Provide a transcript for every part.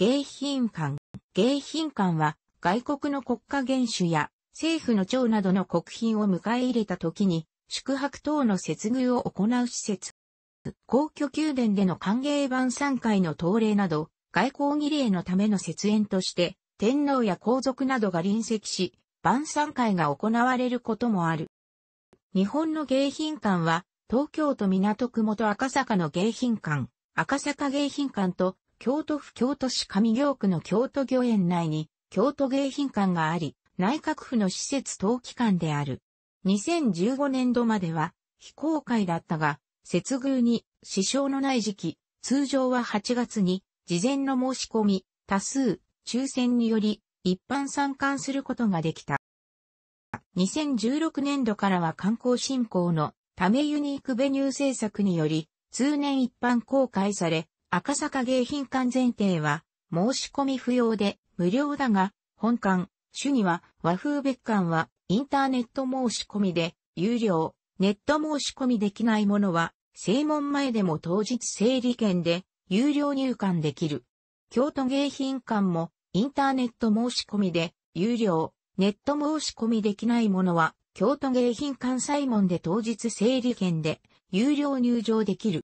迎賓館。迎賓館は外国の国家元首や政府の長などの国賓を迎え入れた時に宿泊等の接遇を行う施設。皇居宮殿での歓迎晩餐会の東礼など外交儀礼のための設宴として天皇や皇族などが臨席し晩餐会が行われることもある。日本の迎賓館は東京都港区元赤坂の迎賓館、赤坂迎賓館と京都府京都市上京区の京都御苑内に、京都迎賓館があり、内閣府の施設登記館である。2015年度までは、非公開だったが、接遇に支障のない時期、通常は8月に、事前の申し込み、多数、抽選により、一般参観することができた。2016年度からは観光振興のためユニークベニュー制作により、通年一般公開され、赤坂迎賓館前提は、申し込み不要で無料だが、本館、主には和風別館はインターネット申し込みで有料、ネット申し込みできないものは、正門前でも当日整理券で有料入館できる。京都迎賓館もインターネット申し込みで有料、ネット申し込みできないものは、京都迎賓館西門で当日整理券で有料入場できる。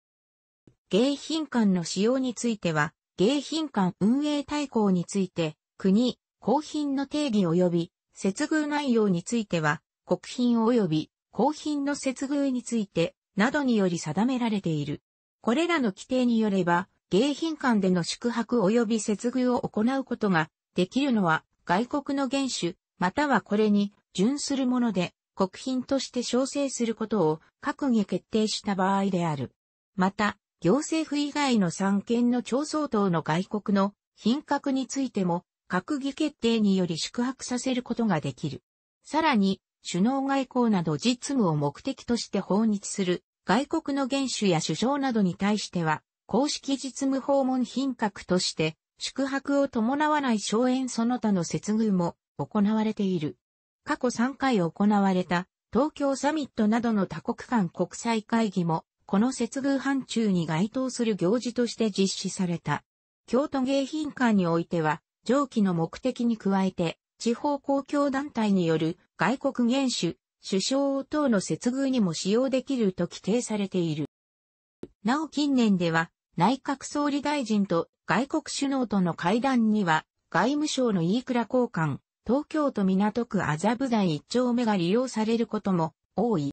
迎賓館の使用については、迎賓館運営大綱について、国、公品の定義及び、接遇内容については、国賓及び、公賓の接遇について、などにより定められている。これらの規定によれば、迎賓館での宿泊及び接遇を行うことができるのは外国の元首、またはこれに準するもので国賓として招請することを閣議決定した場合である。また、行政府以外の三権の町総等の外国の品格についても、閣議決定により宿泊させることができる。さらに、首脳外交など実務を目的として訪日する外国の元首や首相などに対しては、公式実務訪問品格として、宿泊を伴わない荘園その他の接遇も行われている。過去3回行われた東京サミットなどの多国間国際会議もこの接遇範疇に該当する行事として実施された。京都迎賓館においては、上記の目的に加えて、地方公共団体による外国元首、首相等の接遇にも使用できると規定されている。なお近年では、内閣総理大臣と外国首脳との会談には、外務省の飯倉交換、東京都港区麻布台一丁目が利用されることも多い。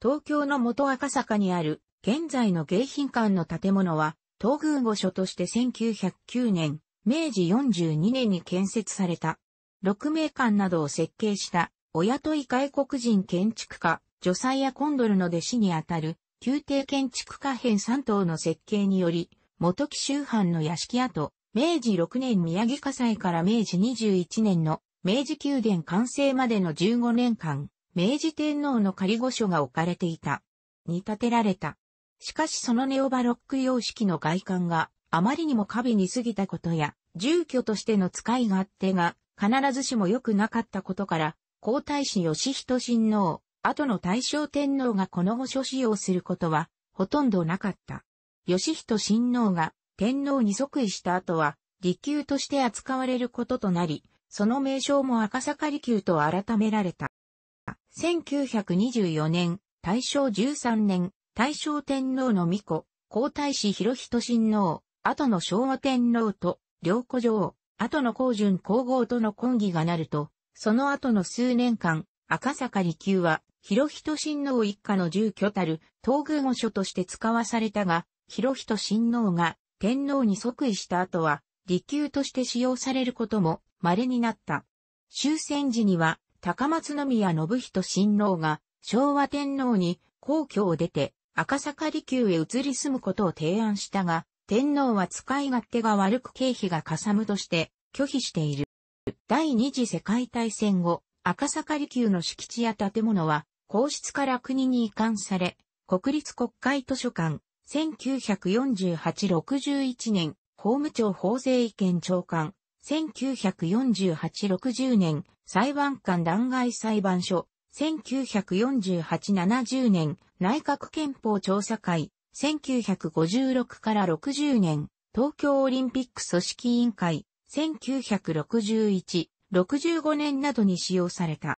東京の元赤坂にある現在の迎賓館の建物は東宮御所として1909年、明治42年に建設された。六名館などを設計したお雇い外国人建築家、女才やコンドルの弟子にあたる宮廷建築家編3棟の設計により、元木周藩の屋敷跡、明治6年宮城火災から明治21年の明治宮殿完成までの15年間、明治天皇の仮御所が置かれていた。に建てられた。しかしそのネオバロック様式の外観があまりにも過敏に過ぎたことや、住居としての使い勝手が必ずしも良くなかったことから、皇太子義人親王、後の大正天皇がこの御所使用することはほとんどなかった。義人親王が天皇に即位した後は、利休として扱われることとなり、その名称も赤坂利休と改められた。1924年、大正13年、大正天皇の御子、皇太子広仁親王、後の昭和天皇と、良子女王、後の皇順皇后との婚儀がなると、その後の数年間、赤坂離宮は、広仁親王一家の住居たる、東宮御所として使わされたが、広仁親王が天皇に即位した後は、離宮として使用されることも稀になった。終戦時には、高松宮信人親王が昭和天皇に皇居を出て赤坂離宮へ移り住むことを提案したが、天皇は使い勝手が悪く経費がかさむとして拒否している。第二次世界大戦後、赤坂離宮の敷地や建物は皇室から国に移管され、国立国会図書館、1948-61年、法務庁法制意見長官、1948-60年、裁判官弾劾裁判所、1948-70年、内閣憲法調査会、1956から60年、東京オリンピック組織委員会、1961、65年などに使用された。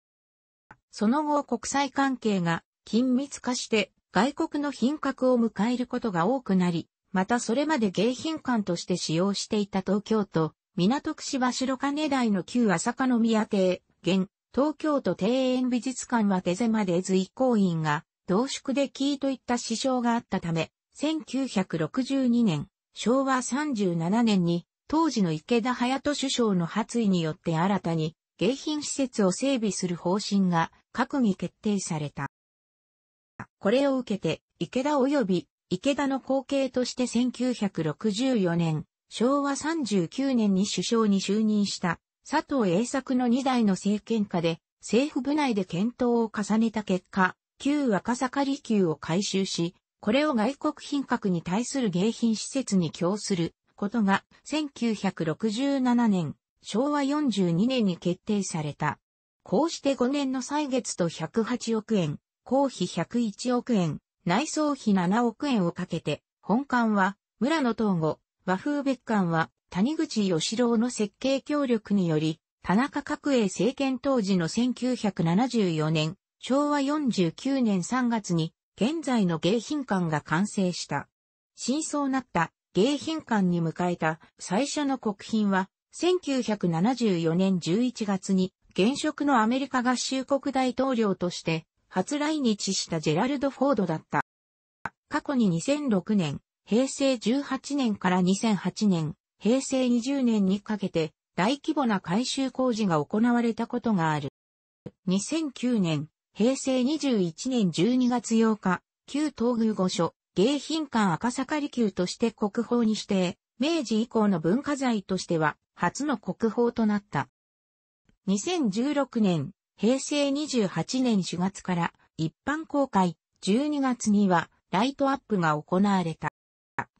その後国際関係が緊密化して外国の品格を迎えることが多くなり、またそれまで迎賓館として使用していた東京都港区市は白金台の旧朝香宮邸、現、東京都庭園美術館は手狭で随行員が、同宿でキーといった支障があったため、1962年、昭和37年に、当時の池田隼人首相の発意によって新たに、迎賓施設を整備する方針が閣議決定された。これを受けて、池田及び池田の後継として1964年、昭和39年に首相に就任した佐藤栄作の2代の政権下で政府部内で検討を重ねた結果、旧赤坂離宮を改修し、これを外国品格に対する迎賓施設に供することが1967年、昭和42年に決定された。こうして5年の歳月と108億円、公費101億円、内装費7億円をかけて、本館は村の統合、和風別館は谷口義郎の設計協力により、田中角栄政権当時の1974年、昭和49年3月に、現在の迎賓館が完成した。真相なった迎賓館に迎えた最初の国賓は、1974年11月に、現職のアメリカ合衆国大統領として、初来日したジェラルド・フォードだった。過去に2006年、平成18年から2008年、平成20年にかけて大規模な改修工事が行われたことがある。2009年、平成21年12月8日、旧東宮御所、迎賓館赤坂離宮として国宝に指定、明治以降の文化財としては初の国宝となった。2016年、平成28年4月から一般公開、12月にはライトアップが行われた。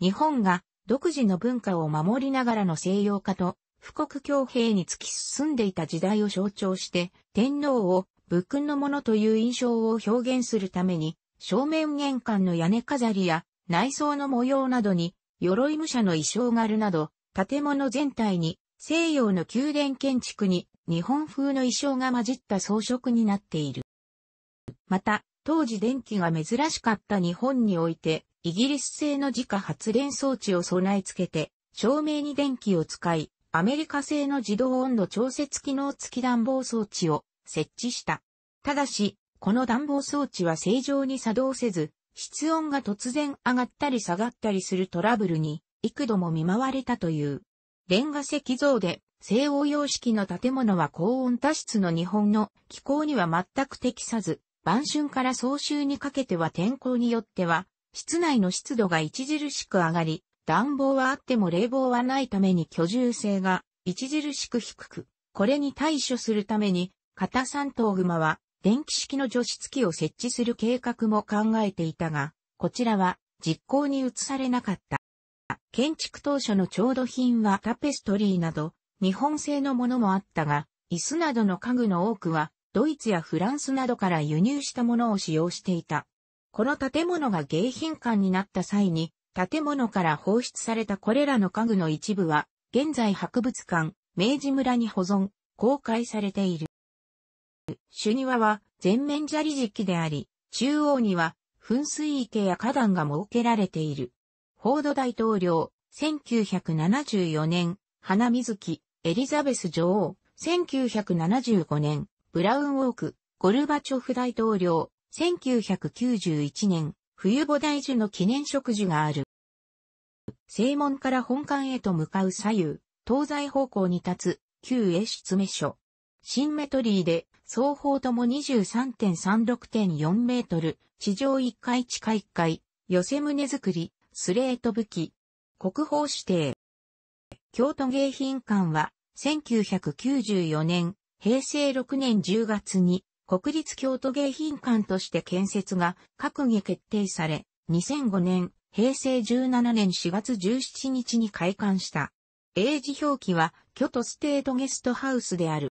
日本が独自の文化を守りながらの西洋化と、富国強兵に突き進んでいた時代を象徴して、天皇を武君のものという印象を表現するために、正面玄関の屋根飾りや内装の模様などに、鎧武者の衣装るなど、建物全体に西洋の宮殿建築に日本風の衣装が混じった装飾になっている。また、当時電気が珍しかった日本において、イギリス製の自家発電装置を備え付けて、照明に電気を使い、アメリカ製の自動温度調節機能付き暖房装置を設置した。ただし、この暖房装置は正常に作動せず、室温が突然上がったり下がったりするトラブルに幾度も見舞われたという。レンガ石像で西欧様式の建物は高温多湿の日本の気候には全く適さず、晩春から早秋にかけては天候によっては室内の湿度が著しく上がり、暖房はあっても冷房はないために居住性が著しく低く、これに対処するために、片三頭熊は電気式の除湿器を設置する計画も考えていたが、こちらは実行に移されなかった。建築当初の調度品はタペストリーなど、日本製のものもあったが、椅子などの家具の多くは、ドイツやフランスなどから輸入したものを使用していた。この建物が迎賓館になった際に、建物から放出されたこれらの家具の一部は、現在博物館、明治村に保存、公開されている。主庭は全面砂利敷であり、中央には噴水池や花壇が設けられている。フォード大統領、1974年、花水木、エリザベス女王、1975年、ブラウンウォーク、ゴルバチョフ大統領、1991年、冬菩提樹の記念植樹がある。正門から本館へと向かう左右、東西方向に立つ、旧絵出目所。シンメトリーで、双方とも23.36.4メートル、地上1階地下1階、寄せ胸作り、スレート武器、国宝指定。京都芸品館は、1994年、平成6年10月に、国立京都迎賓館として建設が閣議決定され、2005年、平成17年4月17日に開館した。英字表記は、京都ステートゲストハウスである。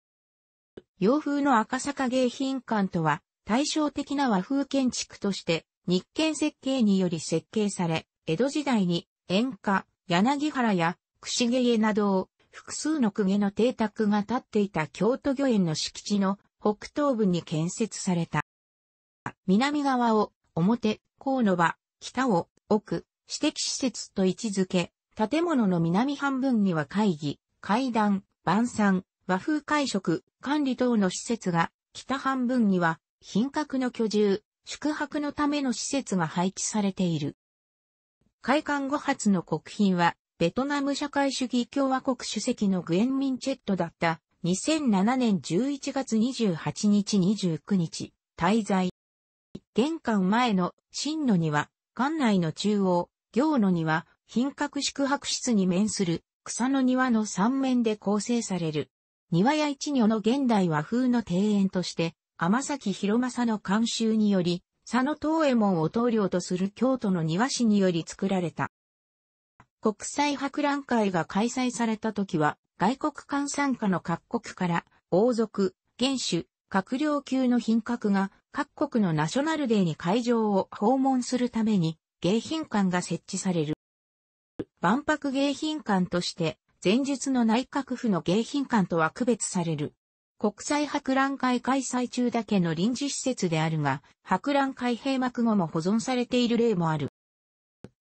洋風の赤坂迎賓館とは、対照的な和風建築として、日建設計により設計され、江戸時代に、演家、柳原や、串毛家などを、複数の公家の邸宅が建っていた京都御苑の敷地の北東部に建設された。南側を表、河野場、北を奥、私的施設と位置づけ、建物の南半分には会議、階段、晩餐、和風会食、管理等の施設が、北半分には、品格の居住、宿泊のための施設が配置されている。開館後発の国賓は、ベトナム社会主義共和国主席のグエンミンチェットだった2007年11月28日29日、滞在。玄関前の真の庭、館内の中央、行の庭、品格宿泊室に面する草の庭の3面で構成される。庭や一女の現代和風の庭園として、天崎広政の監修により、佐野東右衛門を棟梁とする京都の庭師により作られた。国際博覧会が開催された時は、外国間参加の各国から、王族、元首、閣僚級の品格が各国のナショナルデーに会場を訪問するために迎賓館が設置される。万博迎賓館として前述の内閣府の迎賓館とは区別される。国際博覧会開催中だけの臨時施設であるが、博覧会閉幕後も保存されている例もある。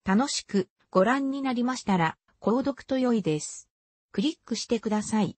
楽しくご覧になりましたら、購読と良いです。クリックしてください。